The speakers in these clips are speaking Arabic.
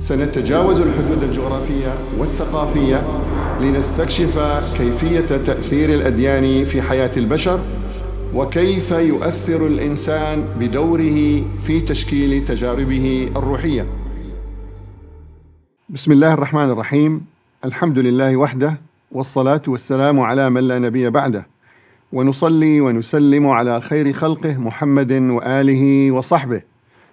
سنتجاوز الحدود الجغرافية والثقافية لنستكشف كيفية تأثير الأديان في حياة البشر وكيف يؤثر الإنسان بدوره في تشكيل تجاربه الروحية بسم الله الرحمن الرحيم الحمد لله وحده والصلاة والسلام على من لا نبي بعده ونصلي ونسلم على خير خلقه محمد وآله وصحبه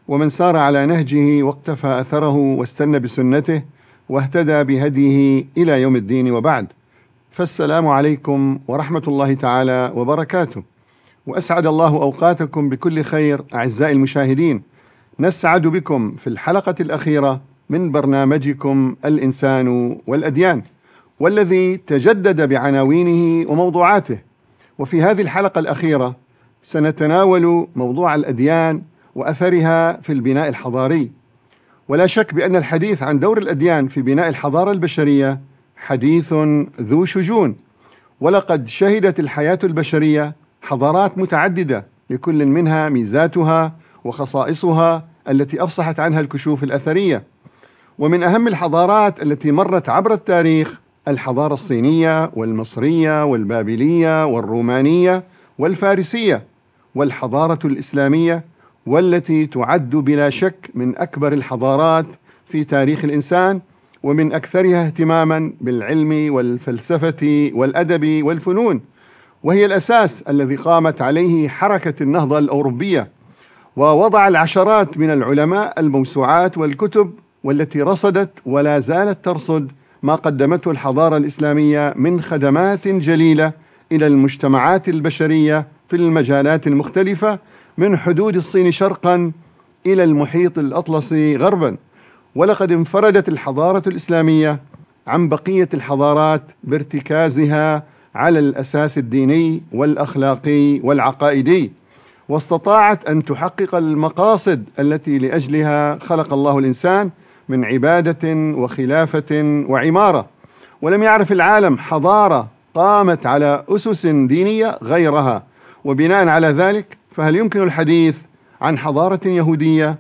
ومن سار على نهجه واقتفى أثره واستنى بسنته واهتدى بهديه إلى يوم الدين وبعد فالسلام عليكم ورحمة الله تعالى وبركاته وأسعد الله أوقاتكم بكل خير أعزائي المشاهدين نسعد بكم في الحلقة الأخيرة من برنامجكم الإنسان والأديان والذي تجدد بعناوينه وموضوعاته وفي هذه الحلقة الأخيرة سنتناول موضوع الأديان واثرها في البناء الحضاري ولا شك بان الحديث عن دور الاديان في بناء الحضاره البشريه حديث ذو شجون ولقد شهدت الحياه البشريه حضارات متعدده لكل منها ميزاتها وخصائصها التي افصحت عنها الكشوف الاثريه ومن اهم الحضارات التي مرت عبر التاريخ الحضاره الصينيه والمصريه والبابليه والرومانيه والفارسيه والحضاره الاسلاميه والتي تعد بلا شك من أكبر الحضارات في تاريخ الإنسان ومن أكثرها اهتماما بالعلم والفلسفة والأدب والفنون وهي الأساس الذي قامت عليه حركة النهضة الأوروبية ووضع العشرات من العلماء الموسوعات والكتب والتي رصدت ولا زالت ترصد ما قدمته الحضارة الإسلامية من خدمات جليلة إلى المجتمعات البشرية في المجالات المختلفة من حدود الصين شرقا إلى المحيط الأطلسي غربا ولقد انفردت الحضارة الإسلامية عن بقية الحضارات بارتكازها على الأساس الديني والأخلاقي والعقائدي واستطاعت أن تحقق المقاصد التي لأجلها خلق الله الإنسان من عبادة وخلافة وعمارة ولم يعرف العالم حضارة قامت على أسس دينية غيرها وبناء على ذلك فهل يمكن الحديث عن حضارة يهودية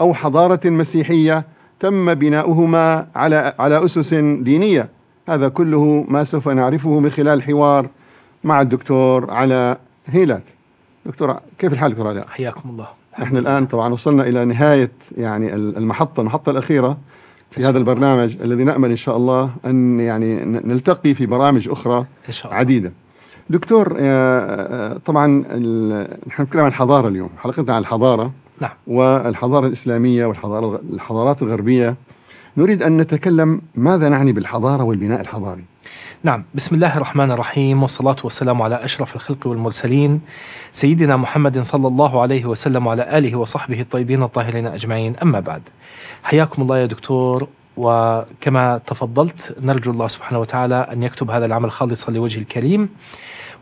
أو حضارة مسيحية تم بناؤهما على على أسس دينية هذا كله ما سوف نعرفه من خلال حوار مع الدكتور علاء هيلات دكتور كيف الحال دكتور علاء؟ حياكم الله نحن الآن طبعا وصلنا إلى نهاية يعني المحطة المحطة الأخيرة في هذا البرنامج الذي نأمل إن شاء الله أن يعني نلتقي في برامج أخرى إن شاء الله. عديدة دكتور آه، آه، آه، طبعا نحن نتكلم عن الحضاره اليوم حلقتنا عن الحضاره نعم والحضاره الاسلاميه والحضاره الحضارات الغربيه نريد ان نتكلم ماذا نعني بالحضاره والبناء الحضاري نعم بسم الله الرحمن الرحيم والصلاة والسلام على أشرف الخلق والمرسلين سيدنا محمد صلى الله عليه وسلم وعلى آله وصحبه الطيبين الطاهرين أجمعين أما بعد حياكم الله يا دكتور وكما تفضلت نرجو الله سبحانه وتعالى أن يكتب هذا العمل خالصا لوجه الكريم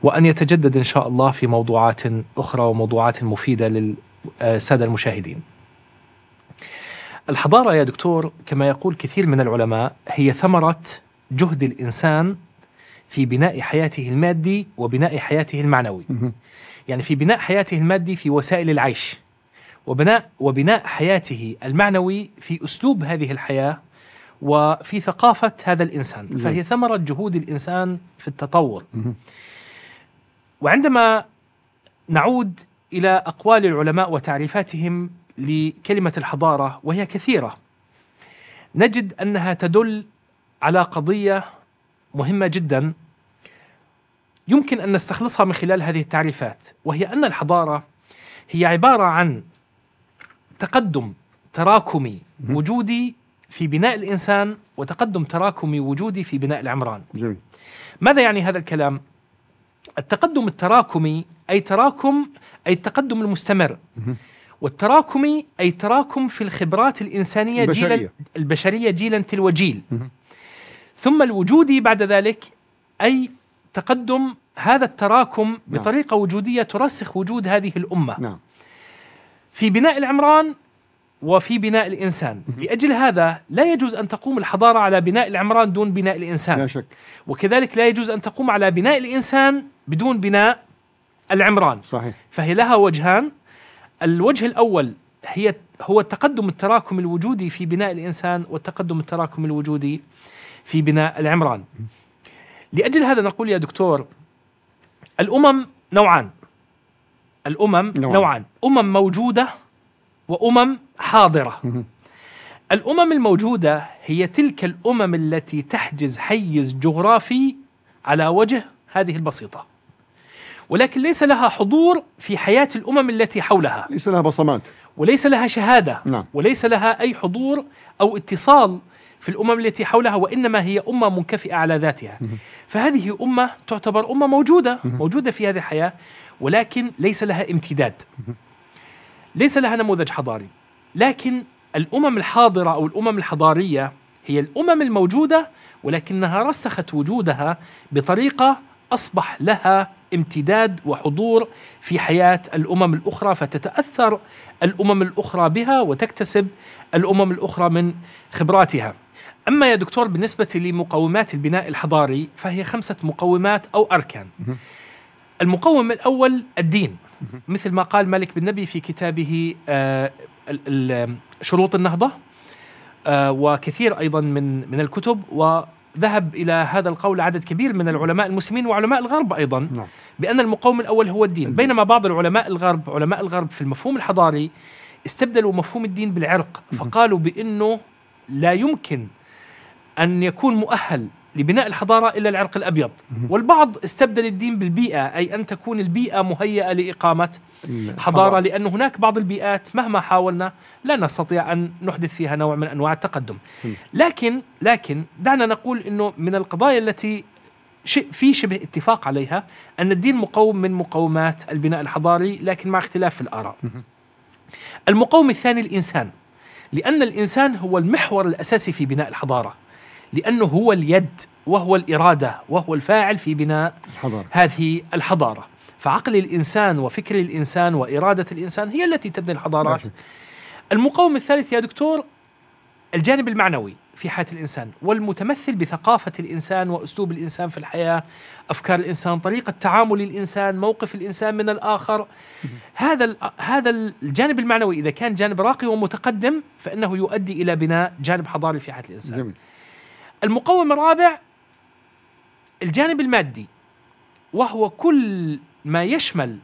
وأن يتجدد إن شاء الله في موضوعات أخرى وموضوعات مفيدة للسادة المشاهدين الحضارة يا دكتور كما يقول كثير من العلماء هي ثمرة جهد الإنسان في بناء حياته المادي وبناء حياته المعنوي يعني في بناء حياته المادي في وسائل العيش وبناء وبناء حياته المعنوي في اسلوب هذه الحياه وفي ثقافة هذا الإنسان نعم. فهي ثمرة جهود الإنسان في التطور وعندما نعود إلى أقوال العلماء وتعريفاتهم لكلمة الحضارة وهي كثيرة نجد أنها تدل على قضية مهمة جدا يمكن أن نستخلصها من خلال هذه التعريفات وهي أن الحضارة هي عبارة عن تقدم تراكمي وجودي في بناء الإنسان وتقدم تراكمي وجودي في بناء العمران جميل. ماذا يعني هذا الكلام؟ التقدم التراكمي أي تراكم أي التقدم المستمر والتراكمي أي تراكم في الخبرات الإنسانية البشرية. جيلا البشرية جيلا تلو جيل ثم الوجودي بعد ذلك أي تقدم هذا التراكم نعم. بطريقة وجودية ترسخ وجود هذه الأمة نعم. في بناء العمران وفي بناء الإنسان لأجل هذا لا يجوز أن تقوم الحضارة على بناء العمران دون بناء الإنسان لا شك وكذلك لا يجوز أن تقوم على بناء الإنسان بدون بناء العمران صحيح فهي لها وجهان الوجه الأول هي هو التقدم التراكم الوجودي في بناء الإنسان والتقدم التراكم الوجودي في بناء العمران لأجل هذا نقول يا دكتور الأمم نوعان الأمم نوعان, نوعان. أمم موجودة وأمم حاضرة الأمم الموجودة هي تلك الأمم التي تحجز حيز جغرافي على وجه هذه البسيطة ولكن ليس لها حضور في حياة الأمم التي حولها ليس لها بصمات وليس لها شهادة نعم. وليس لها أي حضور أو اتصال في الأمم التي حولها وإنما هي أمة منكفئة على ذاتها فهذه أمة تعتبر أمة موجودة موجودة في هذه الحياة ولكن ليس لها امتداد ليس لها نموذج حضاري لكن الأمم الحاضرة أو الأمم الحضارية هي الأمم الموجودة ولكنها رسخت وجودها بطريقة أصبح لها امتداد وحضور في حياة الأمم الأخرى فتتأثر الأمم الأخرى بها وتكتسب الأمم الأخرى من خبراتها أما يا دكتور بالنسبة لمقومات البناء الحضاري فهي خمسة مقومات أو أركان المقوم الأول الدين مثل ما قال مالك بن نبي في كتابه آه، شروط النهضة آه، وكثير أيضا من من الكتب وذهب إلى هذا القول عدد كبير من العلماء المسلمين وعلماء الغرب أيضا نعم. بأن المقوم الأول هو الدين بينما بعض العلماء الغرب علماء الغرب في المفهوم الحضاري استبدلوا مفهوم الدين بالعرق فقالوا بأنه لا يمكن أن يكون مؤهل لبناء الحضارة إلا العرق الأبيض والبعض استبدل الدين بالبيئة أي أن تكون البيئة مهيئة لإقامة حضارة لأن هناك بعض البيئات مهما حاولنا لا نستطيع أن نحدث فيها نوع من أنواع التقدم لكن لكن دعنا نقول أنه من القضايا التي في شبه اتفاق عليها أن الدين مقوم من مقومات البناء الحضاري لكن مع اختلاف في الآراء المقوم الثاني الإنسان لأن الإنسان هو المحور الأساسي في بناء الحضارة لأنه هو اليد وهو الإرادة وهو الفاعل في بناء الحضارة. هذه الحضارة فعقل الإنسان وفكر الإنسان وإرادة الإنسان هي التي تبني الحضارات ماشي. نعم. المقاوم الثالث يا دكتور الجانب المعنوي في حياة الإنسان والمتمثل بثقافة الإنسان وأسلوب الإنسان في الحياة أفكار الإنسان طريقة تعامل الإنسان موقف الإنسان من الآخر هذا هذا الجانب المعنوي إذا كان جانب راقي ومتقدم فإنه يؤدي إلى بناء جانب حضاري في حياة الإنسان جميل. المقوم الرابع الجانب المادي وهو كل ما يشمل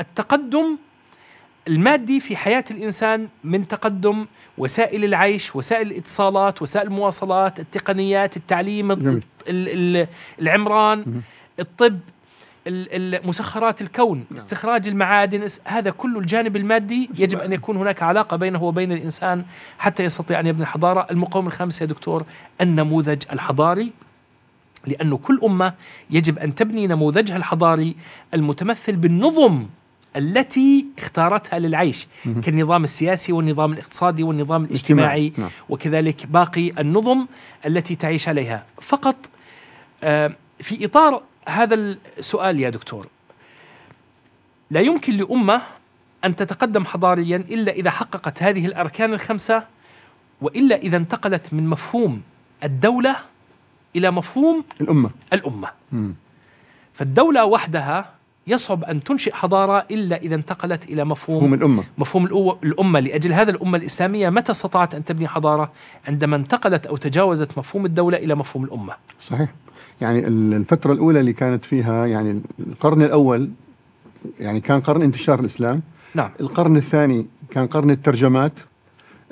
التقدم المادي في حياة الإنسان من تقدم وسائل العيش وسائل الاتصالات وسائل المواصلات التقنيات التعليم العمران الطب مسخرات الكون نعم. استخراج المعادن هذا كله الجانب المادي يجب أن يكون هناك علاقة بينه وبين الإنسان حتى يستطيع أن يبني حضارة المقاومة الخامسة يا دكتور النموذج الحضاري لأنه كل أمة يجب أن تبني نموذجها الحضاري المتمثل بالنظم التي اختارتها للعيش كالنظام السياسي والنظام الاقتصادي والنظام الاجتماعي نعم. وكذلك باقي النظم التي تعيش عليها فقط آه، في إطار هذا السؤال يا دكتور لا يمكن لأمة أن تتقدم حضاريا إلا إذا حققت هذه الأركان الخمسة وإلا إذا انتقلت من مفهوم الدولة إلى مفهوم الأمة الأمة م. فالدولة وحدها يصعب أن تنشئ حضارة إلا إذا انتقلت إلى مفهوم مفهوم الأمة مفهوم الأمة لأجل هذا الأمة الإسلامية متى استطاعت أن تبني حضارة عندما انتقلت أو تجاوزت مفهوم الدولة إلى مفهوم الأمة صحيح يعني الفترة الأولى اللي كانت فيها يعني القرن الأول يعني كان قرن انتشار الإسلام نعم القرن الثاني كان قرن الترجمات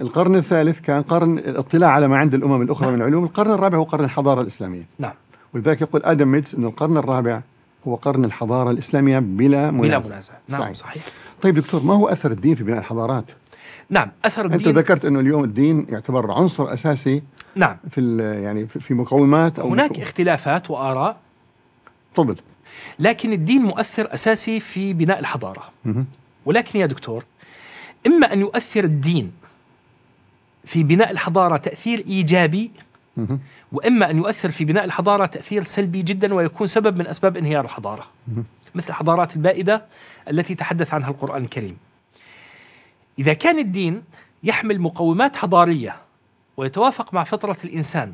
القرن الثالث كان قرن الاطلاع على ما عند الأمم الأخرى نعم. من علوم القرن الرابع هو قرن الحضارة الإسلامية نعم ولذلك يقول آدم ميتس أن القرن الرابع هو قرن الحضارة الإسلامية بلا منازع بلا منازع نعم صحيح. صحيح طيب دكتور ما هو أثر الدين في بناء الحضارات؟ نعم اثر الدين انت ذكرت انه اليوم الدين يعتبر عنصر اساسي نعم في يعني في مقومات او هناك مكو... اختلافات واراء تفضل لكن الدين مؤثر اساسي في بناء الحضاره مه. ولكن يا دكتور اما ان يؤثر الدين في بناء الحضاره تاثير ايجابي واما ان يؤثر في بناء الحضاره تاثير سلبي جدا ويكون سبب من اسباب انهيار الحضاره مثل الحضارات البائده التي تحدث عنها القران الكريم إذا كان الدين يحمل مقومات حضارية ويتوافق مع فطرة الإنسان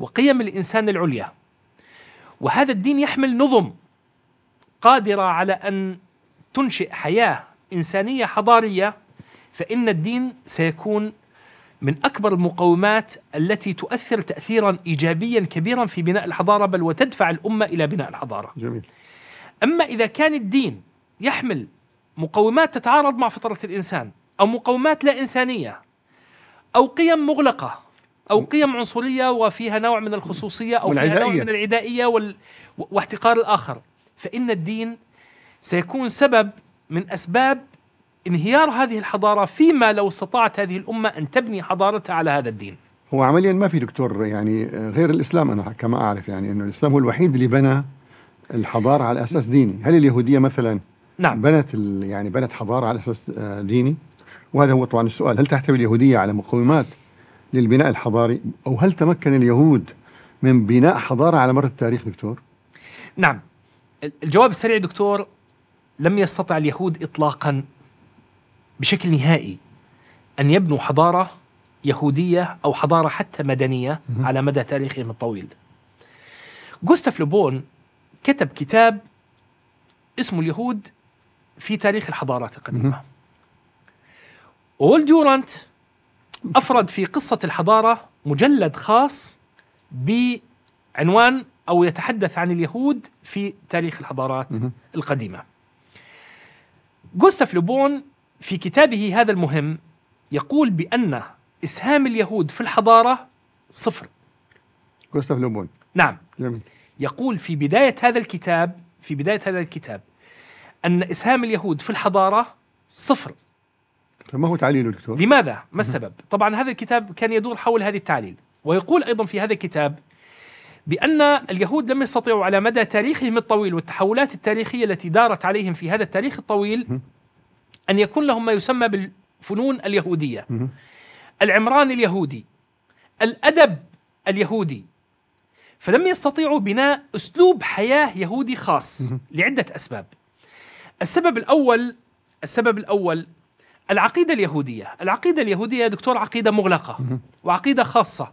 وقيم الإنسان العليا وهذا الدين يحمل نظم قادرة على أن تنشئ حياة إنسانية حضارية فإن الدين سيكون من أكبر المقومات التي تؤثر تأثيرا إيجابيا كبيرا في بناء الحضارة بل وتدفع الأمة إلى بناء الحضارة جميل. أما إذا كان الدين يحمل مقومات تتعارض مع فطرة الإنسان أو مقومات لا إنسانية أو قيم مغلقة أو قيم عنصرية وفيها نوع من الخصوصية أو فيها نوع من العدائية وال... واحتقار الآخر فإن الدين سيكون سبب من أسباب انهيار هذه الحضارة فيما لو استطاعت هذه الأمة أن تبني حضارتها على هذا الدين هو عمليا ما في دكتور يعني غير الإسلام أنا كما أعرف يعني أنه الإسلام هو الوحيد اللي بنى الحضارة على أساس ديني هل اليهودية مثلا نعم بنت يعني بنت حضارة على أساس ديني وهذا هو طبعا السؤال هل تحتوي اليهودية على مقومات للبناء الحضاري أو هل تمكن اليهود من بناء حضارة على مر التاريخ دكتور؟ نعم الجواب السريع دكتور لم يستطع اليهود إطلاقا بشكل نهائي أن يبنوا حضارة يهودية أو حضارة حتى مدنية على مدى تاريخهم الطويل جوستاف لوبون كتب كتاب اسمه اليهود في تاريخ الحضارات القديمة وولد يورانت أفرد في قصة الحضارة مجلد خاص بعنوان أو يتحدث عن اليهود في تاريخ الحضارات القديمة جوستاف لوبون في كتابه هذا المهم يقول بأن إسهام اليهود في الحضارة صفر جوستاف لوبون نعم جميل. يقول في بداية هذا الكتاب في بداية هذا الكتاب أن إسهام اليهود في الحضارة صفر ما هو تعليله دكتور؟ لماذا؟ ما السبب؟ طبعا هذا الكتاب كان يدور حول هذه التعليل ويقول أيضا في هذا الكتاب بأن اليهود لم يستطيعوا على مدى تاريخهم الطويل والتحولات التاريخية التي دارت عليهم في هذا التاريخ الطويل أن يكون لهم ما يسمى بالفنون اليهودية العمران اليهودي الأدب اليهودي فلم يستطيعوا بناء أسلوب حياة يهودي خاص لعدة أسباب السبب الأول السبب الأول العقيدة اليهودية العقيدة اليهودية دكتور عقيدة مغلقة وعقيدة خاصة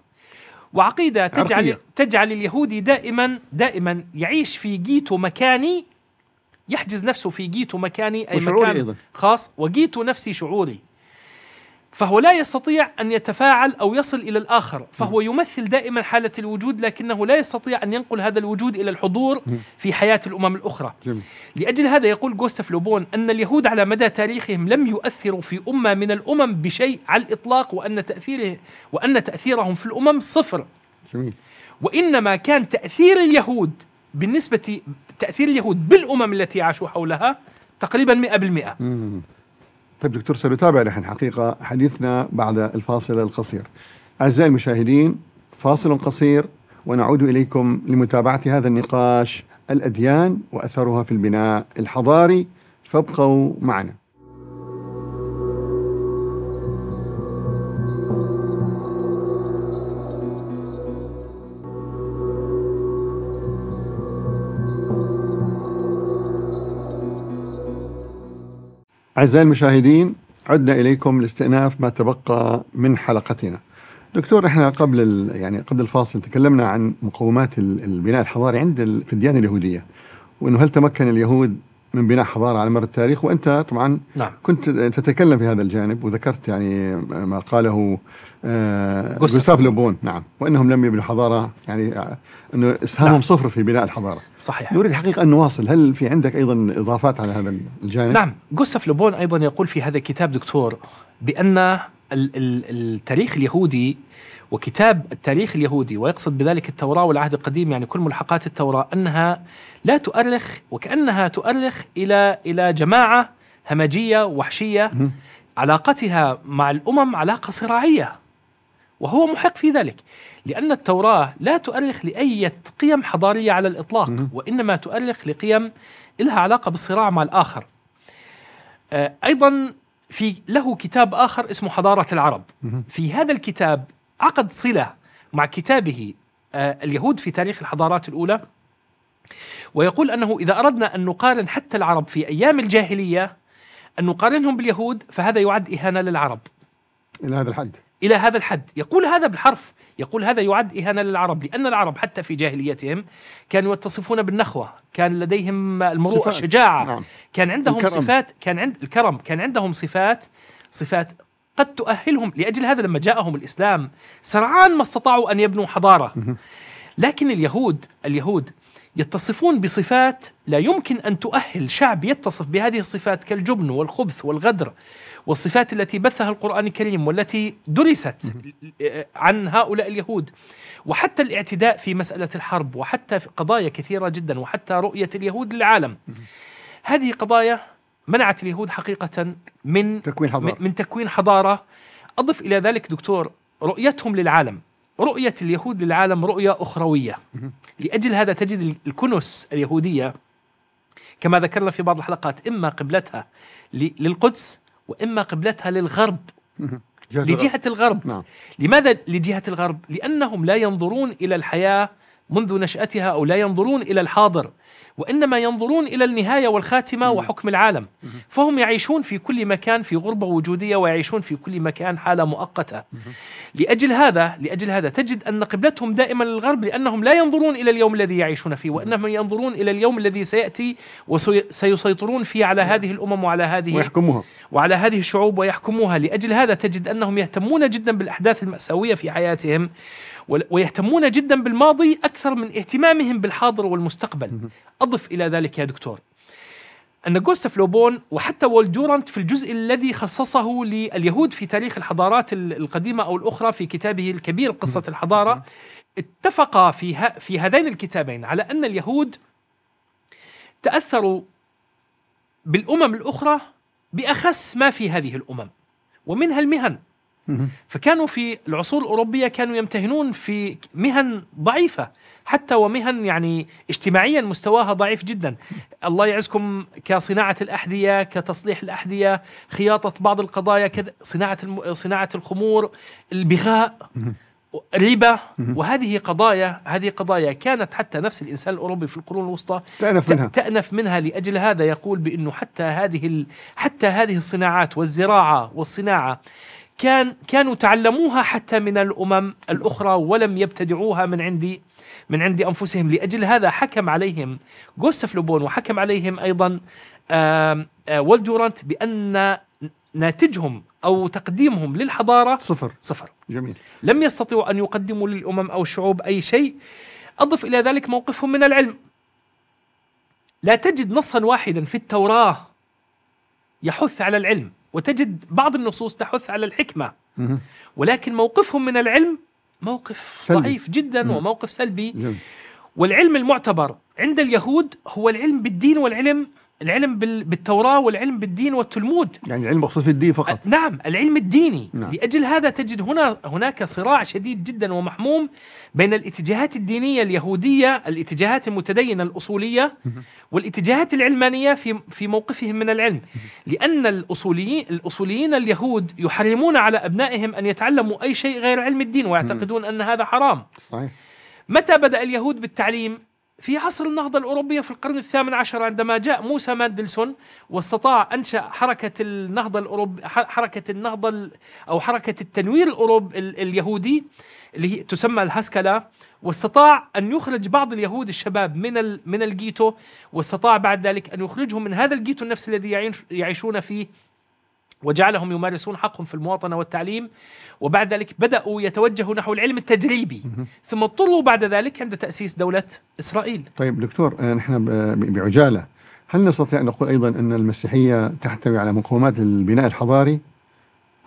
وعقيدة تجعل تجعل اليهودي دائما دائما يعيش في جيتو مكاني يحجز نفسه في جيتو مكاني أي مكان أيضا. خاص وجيتو نفسي شعوري فهو لا يستطيع أن يتفاعل أو يصل إلى الآخر فهو يمثل دائما حالة الوجود لكنه لا يستطيع أن ينقل هذا الوجود إلى الحضور في حياة الأمم الأخرى لأجل هذا يقول جوستف لوبون أن اليهود على مدى تاريخهم لم يؤثروا في أمة من الأمم بشيء على الإطلاق وأن, تأثيره وأن تأثيرهم في الأمم صفر وإنما كان تأثير اليهود بالنسبة تأثير اليهود بالأمم التي عاشوا حولها تقريبا 100% طيب دكتور سنتابع نحن حقيقة حديثنا بعد الفاصل القصير أعزائي المشاهدين فاصل قصير ونعود إليكم لمتابعة هذا النقاش الأديان وأثرها في البناء الحضاري فابقوا معنا أعزائي المشاهدين عدنا إليكم لاستئناف ما تبقى من حلقتنا دكتور احنا قبل يعني قبل الفاصل تكلمنا عن مقومات البناء الحضاري عند في الديانه اليهوديه وانه هل تمكن اليهود من بناء حضاره على مر التاريخ وانت طبعا نعم. كنت تتكلم في هذا الجانب وذكرت يعني ما قاله آه، جوستاف لوبون نعم وانهم لم يبنوا حضاره يعني آه، انه اسهامهم نعم. صفر في بناء الحضاره صحيح نريد حقيقه ان نواصل هل في عندك ايضا اضافات على هذا الجانب نعم جوستاف لوبون ايضا يقول في هذا الكتاب دكتور بان التاريخ اليهودي وكتاب التاريخ اليهودي ويقصد بذلك التوراة والعهد القديم يعني كل ملحقات التوراة أنها لا تؤرخ وكأنها تؤرخ إلى إلى جماعة همجية وحشية علاقتها مع الأمم علاقة صراعية وهو محق في ذلك لأن التوراة لا تؤرخ لأي قيم حضارية على الإطلاق وإنما تؤرخ لقيم لها علاقة بالصراع مع الآخر آه، أيضا في له كتاب آخر اسمه حضارة العرب في هذا الكتاب عقد صلة مع كتابه آه، اليهود في تاريخ الحضارات الأولى ويقول أنه إذا أردنا أن نقارن حتى العرب في أيام الجاهلية أن نقارنهم باليهود فهذا يعد إهانة للعرب إلى هذا الحد إلى هذا الحد يقول هذا بالحرف يقول هذا يعد إهانة للعرب لأن العرب حتى في جاهليتهم كانوا يتصفون بالنخوة كان لديهم المروءة الشجاعة نعم. كان عندهم الكرم. صفات كان عند الكرم كان عندهم صفات صفات قد تؤهلهم لأجل هذا لما جاءهم الإسلام سرعان ما استطاعوا أن يبنوا حضارة لكن اليهود اليهود يتصفون بصفات لا يمكن أن تؤهل شعب يتصف بهذه الصفات كالجبن والخبث والغدر والصفات التي بثها القرآن الكريم والتي درست عن هؤلاء اليهود وحتى الاعتداء في مسألة الحرب وحتى في قضايا كثيرة جدا وحتى رؤية اليهود للعالم هذه قضايا منعت اليهود حقيقه من تكوين حضاره من تكوين حضاره اضف الى ذلك دكتور رؤيتهم للعالم رؤيه اليهود للعالم رؤيه اخرويه لاجل هذا تجد الكنس اليهوديه كما ذكرنا في بعض الحلقات اما قبلتها للقدس واما قبلتها للغرب لجهه الغرب نعم. لماذا لجهه الغرب؟ لانهم لا ينظرون الى الحياه منذ نشأتها أو لا ينظرون إلى الحاضر وإنما ينظرون إلى النهاية والخاتمة وحكم العالم فهم يعيشون في كل مكان في غربة وجودية ويعيشون في كل مكان حالة مؤقتة لأجل هذا لأجل هذا تجد أن قبلتهم دائما للغرب لأنهم لا ينظرون إلى اليوم الذي يعيشون فيه وإنما ينظرون إلى اليوم الذي سيأتي وسيسيطرون فيه على هذه الأمم وعلى هذه ويحكموها وعلى هذه الشعوب ويحكموها لأجل هذا تجد أنهم يهتمون جدا بالأحداث المأساوية في حياتهم ويهتمون جدا بالماضي أكثر من اهتمامهم بالحاضر والمستقبل أضف إلى ذلك يا دكتور أن جوستاف لوبون وحتى والدورانت في الجزء الذي خصصه لليهود في تاريخ الحضارات القديمة أو الأخرى في كتابه الكبير قصة الحضارة اتفقا في, في هذين الكتابين على أن اليهود تأثروا بالأمم الأخرى بأخس ما في هذه الأمم ومنها المهن فكانوا في العصور الاوروبيه كانوا يمتهنون في مهن ضعيفه حتى ومهن يعني اجتماعيا مستواها ضعيف جدا الله يعزكم كصناعه الاحذيه كتصليح الاحذيه خياطه بعض القضايا كذا صناعه صناعه الخمور البغاء ربا وهذه قضايا هذه قضايا كانت حتى نفس الانسان الاوروبي في القرون الوسطى تأنف منها تأنف منها لاجل هذا يقول بانه حتى هذه حتى هذه الصناعات والزراعه والصناعه كان كانوا تعلموها حتى من الامم الاخرى ولم يبتدعوها من عندي من عند انفسهم لاجل هذا حكم عليهم جوستاف لوبون وحكم عليهم ايضا والدورانت بان ناتجهم او تقديمهم للحضاره صفر صفر جميل لم يستطيعوا ان يقدموا للامم او الشعوب اي شيء اضف الى ذلك موقفهم من العلم لا تجد نصا واحدا في التوراه يحث على العلم وتجد بعض النصوص تحث على الحكمه ولكن موقفهم من العلم موقف سلبي. ضعيف جدا وموقف سلبي والعلم المعتبر عند اليهود هو العلم بالدين والعلم العلم بالتوراة والعلم بالدين والتلمود يعني العلم مخصوص في الدين فقط نعم العلم الديني نعم. لأجل هذا تجد هنا هناك صراع شديد جدا ومحموم بين الاتجاهات الدينية اليهودية الاتجاهات المتدينة الأصولية والاتجاهات العلمانية في في موقفهم من العلم لأن الأصوليين الأصوليين اليهود يحرمون على أبنائهم أن يتعلموا أي شيء غير علم الدين ويعتقدون أن هذا حرام صحيح متى بدأ اليهود بالتعليم في عصر النهضة الأوروبية في القرن الثامن عشر عندما جاء موسى ماندلسون واستطاع أنشأ حركة النهضة الأوروب حركة النهضة أو حركة التنوير الأوروب اليهودي اللي هي تسمى الهاسكلا واستطاع أن يخرج بعض اليهود الشباب من من الجيتو واستطاع بعد ذلك أن يخرجهم من هذا الجيتو النفسي الذي يعيشون فيه وجعلهم يمارسون حقهم في المواطنة والتعليم وبعد ذلك بدأوا يتوجهوا نحو العلم التجريبي ثم اضطروا بعد ذلك عند تأسيس دولة إسرائيل طيب دكتور آه، نحن بعجالة هل نستطيع أن نقول أيضا أن المسيحية تحتوي على مقومات البناء الحضاري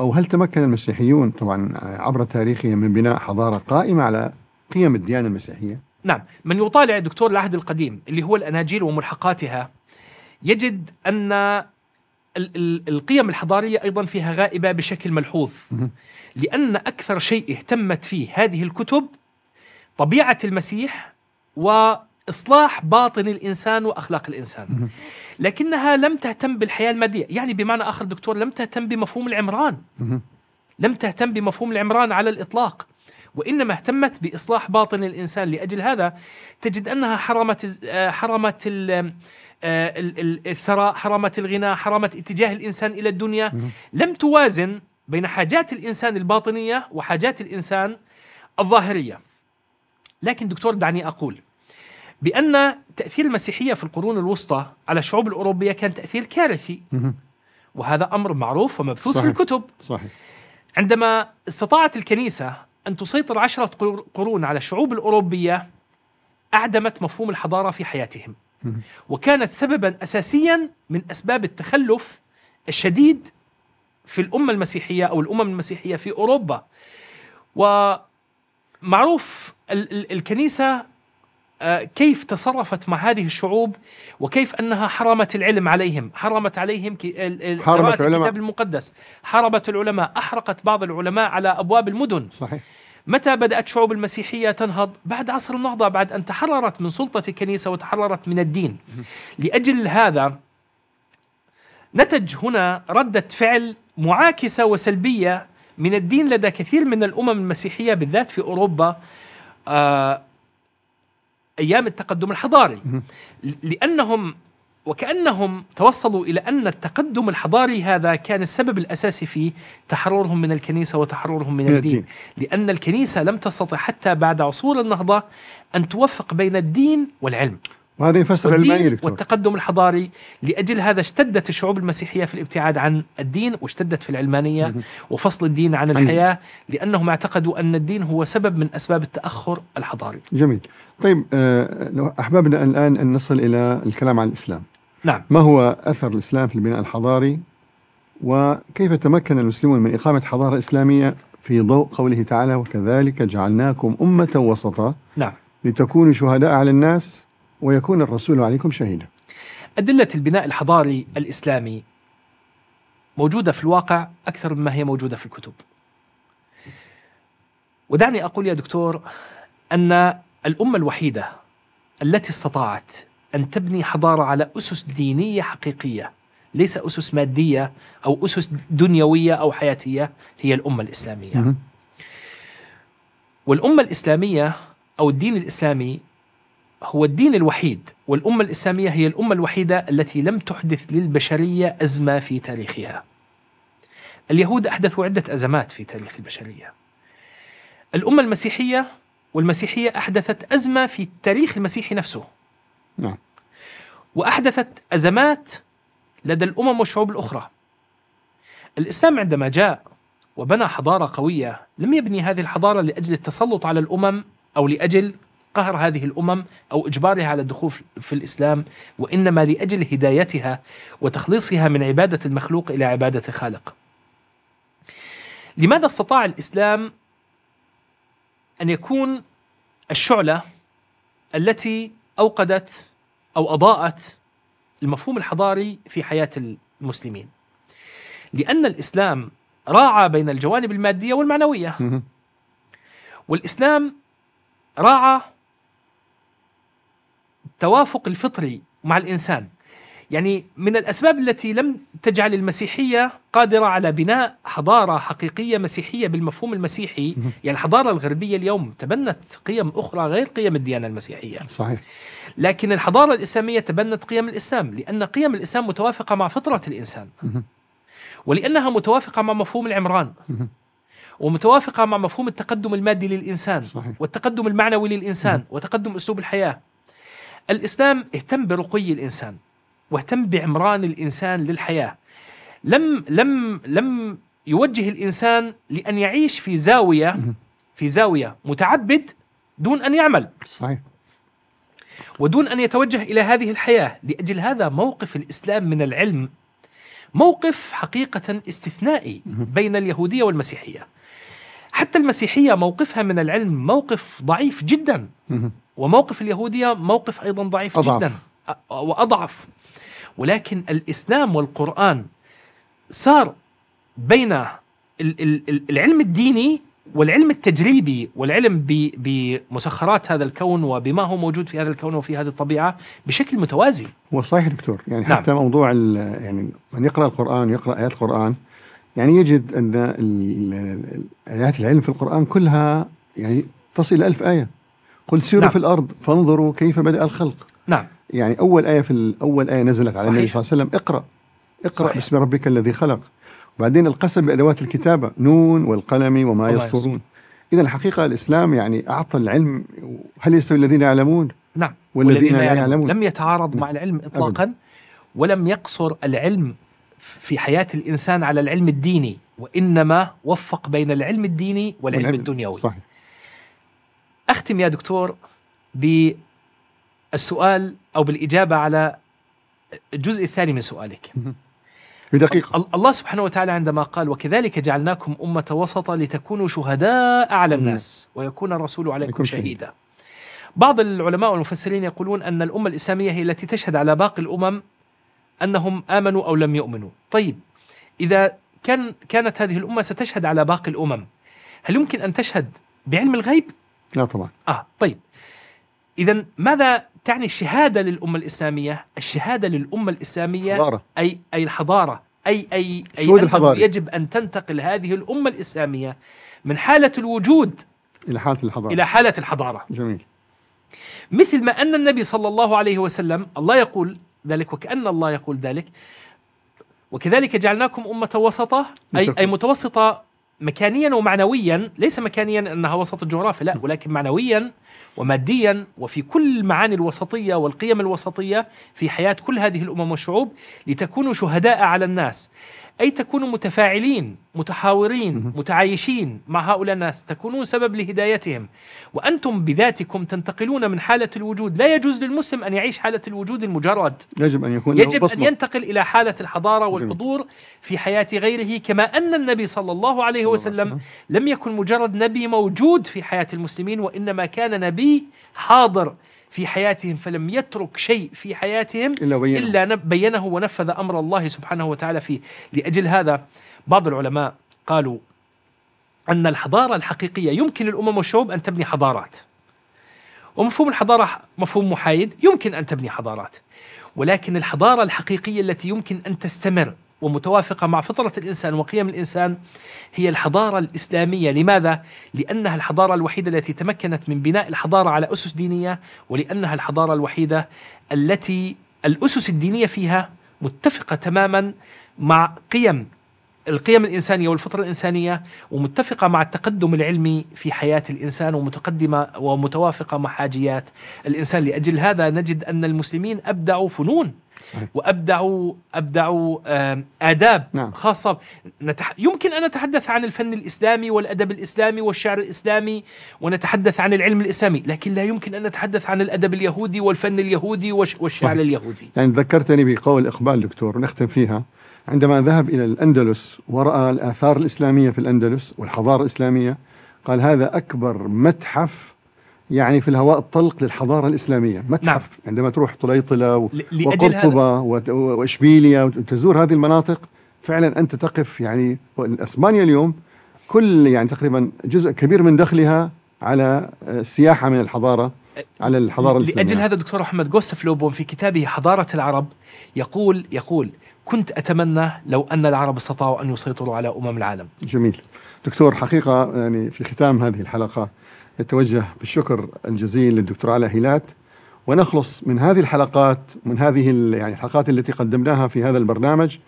أو هل تمكن المسيحيون طبعا آه، عبر تاريخهم من بناء حضارة قائمة على قيم الديانة المسيحية نعم من يطالع دكتور العهد القديم اللي هو الأناجيل وملحقاتها يجد أن القيم الحضارية أيضا فيها غائبة بشكل ملحوظ لأن أكثر شيء اهتمت فيه هذه الكتب طبيعة المسيح وإصلاح باطن الإنسان وأخلاق الإنسان لكنها لم تهتم بالحياة المادية يعني بمعنى آخر دكتور لم تهتم بمفهوم العمران لم تهتم بمفهوم العمران على الإطلاق وإنما اهتمت بإصلاح باطن الإنسان لأجل هذا تجد أنها حرمت آه، حرمت آه، الثراء حرمت الغنى حرمت اتجاه الإنسان إلى الدنيا لم توازن بين حاجات الإنسان الباطنية وحاجات الإنسان الظاهرية لكن دكتور دعني أقول بأن تأثير المسيحية في القرون الوسطى على الشعوب الأوروبية كان تأثير كارثي وهذا أمر معروف ومبثوث صحيح. في الكتب صحيح. عندما استطاعت الكنيسة أن تسيطر عشرة قرون على الشعوب الأوروبية أعدمت مفهوم الحضارة في حياتهم وكانت سببا أساسيا من أسباب التخلف الشديد في الأمة المسيحية أو الأمم المسيحية في أوروبا ومعروف الكنيسة كيف تصرفت مع هذه الشعوب وكيف انها حرمت العلم عليهم، حرمت عليهم حرمت الكتاب المقدس، حرمت العلماء، احرقت بعض العلماء على ابواب المدن. صحيح. متى بدأت شعوب المسيحية تنهض؟ بعد عصر النهضة بعد أن تحررت من سلطة الكنيسة وتحررت من الدين لأجل هذا نتج هنا ردة فعل معاكسة وسلبية من الدين لدى كثير من الأمم المسيحية بالذات في أوروبا آه ايام التقدم الحضاري لانهم وكانهم توصلوا الى ان التقدم الحضاري هذا كان السبب الاساسي في تحررهم من الكنيسه وتحررهم من الدين، لان الكنيسه لم تستطع حتى بعد عصور النهضه ان توفق بين الدين والعلم. وهذا يفسر العلمانية دكتور والتقدم الحضاري لاجل هذا اشتدت الشعوب المسيحيه في الابتعاد عن الدين واشتدت في العلمانيه وفصل الدين عن الحياه لانهم اعتقدوا ان الدين هو سبب من اسباب التاخر الحضاري. جميل. طيب آه، احببنا الان ان نصل الى الكلام عن الاسلام. نعم. ما هو اثر الاسلام في البناء الحضاري؟ وكيف تمكن المسلمون من اقامه حضاره اسلاميه في ضوء قوله تعالى وكذلك جعلناكم امه وسطا نعم لتكونوا شهداء على الناس ويكون الرسول عليكم شهيدا أدلة البناء الحضاري الإسلامي موجودة في الواقع أكثر مما هي موجودة في الكتب ودعني أقول يا دكتور أن الأمة الوحيدة التي استطاعت أن تبني حضارة على أسس دينية حقيقية ليس أسس مادية أو أسس دنيوية أو حياتية هي الأمة الإسلامية والأمة الإسلامية أو الدين الإسلامي هو الدين الوحيد والأمة الإسلامية هي الأمة الوحيدة التي لم تحدث للبشرية أزمة في تاريخها اليهود أحدثوا عدة أزمات في تاريخ البشرية الأمة المسيحية والمسيحية أحدثت أزمة في التاريخ المسيحي نفسه نعم وأحدثت أزمات لدى الأمم والشعوب الأخرى الإسلام عندما جاء وبنى حضارة قوية لم يبني هذه الحضارة لأجل التسلط على الأمم أو لأجل قهر هذه الامم او اجبارها على الدخول في الاسلام وانما لاجل هدايتها وتخليصها من عباده المخلوق الى عباده الخالق. لماذا استطاع الاسلام ان يكون الشعله التي اوقدت او اضاءت المفهوم الحضاري في حياه المسلمين. لان الاسلام راعى بين الجوانب الماديه والمعنويه. والاسلام راعى التوافق الفطري مع الانسان يعني من الاسباب التي لم تجعل المسيحيه قادره على بناء حضاره حقيقيه مسيحيه بالمفهوم المسيحي يعني الحضاره الغربيه اليوم تبنت قيم اخرى غير قيم الديانه المسيحيه صحيح لكن الحضاره الاسلاميه تبنت قيم الاسلام لان قيم الاسلام متوافقه مع فطره الانسان ولانها متوافقه مع مفهوم العمران ومتوافقه مع مفهوم التقدم المادي للانسان صحيح. والتقدم المعنوي للانسان وتقدم اسلوب الحياه الإسلام اهتم برقي الإنسان واهتم بعمران الإنسان للحياة لم لم لم يوجه الإنسان لأن يعيش في زاوية في زاوية متعبد دون أن يعمل صحيح ودون أن يتوجه إلى هذه الحياة لأجل هذا موقف الإسلام من العلم موقف حقيقة استثنائي بين اليهودية والمسيحية حتى المسيحية موقفها من العلم موقف ضعيف جدا وموقف اليهودية موقف أيضا ضعيف أضعف. جدا وأضعف ولكن الإسلام والقرآن صار بين العلم الديني والعلم التجريبي والعلم بمسخرات هذا الكون وبما هو موجود في هذا الكون وفي هذه الطبيعه بشكل متوازي. هو صحيح دكتور يعني نعم. حتى موضوع يعني من يقرا القران ويقرا ايات القران يعني يجد ان ايات العلم في القران كلها يعني تصل الى ألف ايه. قل سيروا نعم. في الأرض فانظروا كيف بدأ الخلق نعم يعني أول آية في أول آية نزلت على النبي صلى الله عليه وسلم اقرأ اقرأ صحيح. باسم ربك الذي خلق وبعدين القسم بأدوات الكتابة نون والقلم وما يسطرون إذا الحقيقة الإسلام يعني أعطى العلم هل يستوي الذين يعلمون نعم والذين, والذين لا يعلمون لم يتعارض نعم. مع العلم إطلاقا أبدا. ولم يقصر العلم في حياة الإنسان على العلم الديني وإنما وفق بين العلم الديني والعلم والعلم. الدنيوي صحيح اختم يا دكتور بالسؤال او بالاجابه على الجزء الثاني من سؤالك بدقيقة الله سبحانه وتعالى عندما قال وكذلك جعلناكم أمة وسطة لتكونوا شهداء على الناس ويكون الرسول عليكم شهيدا بعض العلماء والمفسرين يقولون أن الأمة الإسلامية هي التي تشهد على باقي الأمم أنهم آمنوا أو لم يؤمنوا طيب إذا كان كانت هذه الأمة ستشهد على باقي الأمم هل يمكن أن تشهد بعلم الغيب؟ لا طبعا اه طيب اذا ماذا تعني الشهاده للامه الاسلاميه؟ الشهاده للامه الاسلاميه حضارة. اي اي الحضاره اي اي اي الحضارة. يجب ان تنتقل هذه الامه الاسلاميه من حاله الوجود الى حاله الحضاره الى حاله الحضاره جميل مثل ما ان النبي صلى الله عليه وسلم الله يقول ذلك وكان الله يقول ذلك وكذلك جعلناكم امه وسطه اي اي متوسطه مكانيا ومعنويا ليس مكانيا انها وسط الجغرافيا لا ولكن معنويا وماديا وفي كل المعاني الوسطية والقيم الوسطية في حياة كل هذه الأمم والشعوب لتكونوا شهداء على الناس أي تكونوا متفاعلين متحاورين متعايشين مع هؤلاء الناس تكونون سبب لهدايتهم وأنتم بذاتكم تنتقلون من حالة الوجود لا يجوز للمسلم أن يعيش حالة الوجود المجرد يجب أن يكون يجب أن ينتقل إلى حالة الحضارة والحضور في حياة غيره كما أن النبي صلى الله عليه وسلم لم يكن مجرد نبي موجود في حياة المسلمين وإنما كان نبي النبي حاضر في حياتهم فلم يترك شيء في حياتهم إلا بينه, إلا بينه ونفذ أمر الله سبحانه وتعالى فيه لأجل هذا بعض العلماء قالوا أن الحضارة الحقيقية يمكن للأمم والشعوب أن تبني حضارات ومفهوم الحضارة مفهوم محايد يمكن أن تبني حضارات ولكن الحضارة الحقيقية التي يمكن أن تستمر ومتوافقة مع فطرة الإنسان وقيم الإنسان هي الحضارة الإسلامية لماذا؟ لأنها الحضارة الوحيدة التي تمكنت من بناء الحضارة على أسس دينية ولأنها الحضارة الوحيدة التي الأسس الدينية فيها متفقة تماما مع قيم القيم الإنسانية والفطرة الإنسانية ومتفقة مع التقدم العلمي في حياة الإنسان ومتقدمة ومتوافقة مع حاجيات الإنسان لأجل هذا نجد أن المسلمين أبدعوا فنون وابدعوا ابدعوا اداب نعم. خاصه نتح... يمكن ان نتحدث عن الفن الاسلامي والادب الاسلامي والشعر الاسلامي ونتحدث عن العلم الاسلامي لكن لا يمكن ان نتحدث عن الادب اليهودي والفن اليهودي وش... والشعر صحيح. اليهودي يعني ذكرتني بقول اقبال دكتور نختم فيها عندما ذهب الى الاندلس وراى الاثار الاسلاميه في الاندلس والحضاره الاسلاميه قال هذا اكبر متحف يعني في الهواء الطلق للحضاره الاسلاميه متحف نعم. عندما تروح طليطله و... وقرطبه و... واشبيليه وتزور هذه المناطق فعلا انت تقف يعني اسبانيا اليوم كل يعني تقريبا جزء كبير من دخلها على السياحه آه، من الحضاره على الحضاره الاسلاميه لاجل هذا الدكتور احمد جوسف لوبون في كتابه حضاره العرب يقول يقول كنت اتمنى لو ان العرب استطاعوا ان يسيطروا على امم العالم جميل دكتور حقيقه يعني في ختام هذه الحلقه نتوجه بالشكر الجزيل للدكتور علاء هيلات ونخلص من هذه الحلقات من هذه يعني الحلقات التي قدمناها في هذا البرنامج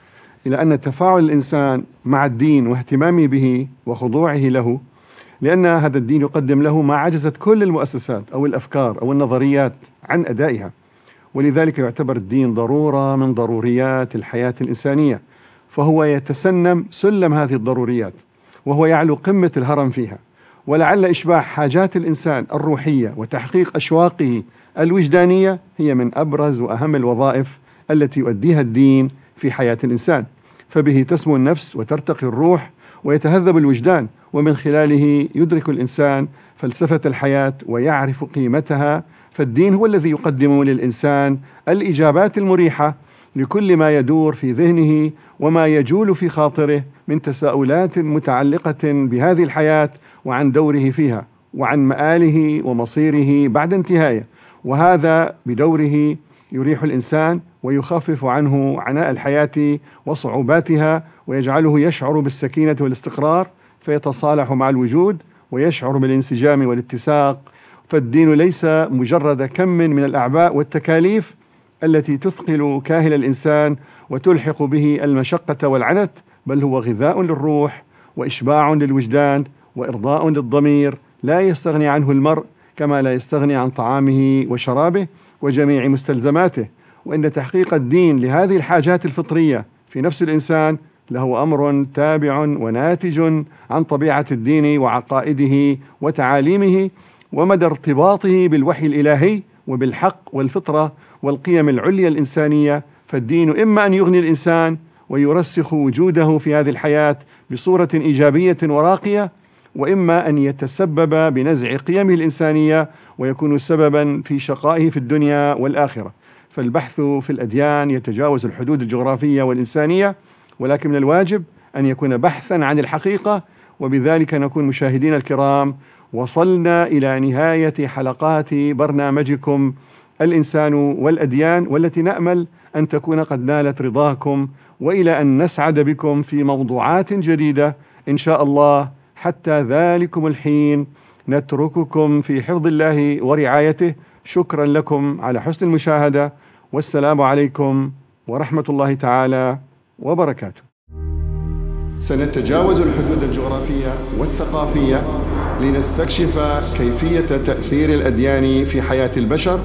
إلى أن تفاعل الإنسان مع الدين واهتمامه به وخضوعه له لأن هذا الدين يقدم له ما عجزت كل المؤسسات أو الأفكار أو النظريات عن أدائها ولذلك يعتبر الدين ضرورة من ضروريات الحياة الإنسانية فهو يتسنم سلم هذه الضروريات وهو يعلو قمة الهرم فيها ولعل إشباع حاجات الإنسان الروحية وتحقيق أشواقه الوجدانية هي من أبرز وأهم الوظائف التي يؤديها الدين في حياة الإنسان فبه تسمو النفس وترتقي الروح ويتهذب الوجدان ومن خلاله يدرك الإنسان فلسفة الحياة ويعرف قيمتها فالدين هو الذي يقدم للإنسان الإجابات المريحة لكل ما يدور في ذهنه وما يجول في خاطره من تساؤلات متعلقة بهذه الحياة وعن دوره فيها وعن مآله ومصيره بعد انتهائه وهذا بدوره يريح الإنسان ويخفف عنه عناء الحياة وصعوباتها ويجعله يشعر بالسكينة والاستقرار فيتصالح مع الوجود ويشعر بالانسجام والاتساق فالدين ليس مجرد كم من الأعباء والتكاليف التي تثقل كاهل الإنسان وتلحق به المشقة والعنت بل هو غذاء للروح وإشباع للوجدان وإرضاء للضمير لا يستغني عنه المرء كما لا يستغني عن طعامه وشرابه وجميع مستلزماته وإن تحقيق الدين لهذه الحاجات الفطرية في نفس الإنسان لهو أمر تابع وناتج عن طبيعة الدين وعقائده وتعاليمه ومدى ارتباطه بالوحي الإلهي وبالحق والفطرة والقيم العليا الإنسانية فالدين إما أن يغني الإنسان ويرسخ وجوده في هذه الحياة بصورة إيجابية وراقية واما ان يتسبب بنزع قيمه الانسانيه ويكون سببا في شقائه في الدنيا والاخره فالبحث في الاديان يتجاوز الحدود الجغرافيه والانسانيه ولكن من الواجب ان يكون بحثا عن الحقيقه وبذلك نكون مشاهدينا الكرام وصلنا الى نهايه حلقات برنامجكم الانسان والاديان والتي نامل ان تكون قد نالت رضاكم والى ان نسعد بكم في موضوعات جديده ان شاء الله حتى ذلكم الحين نترككم في حفظ الله ورعايته شكرا لكم على حسن المشاهده والسلام عليكم ورحمه الله تعالى وبركاته. سنتجاوز الحدود الجغرافيه والثقافيه لنستكشف كيفيه تاثير الاديان في حياه البشر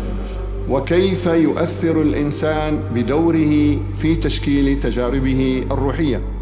وكيف يؤثر الانسان بدوره في تشكيل تجاربه الروحيه.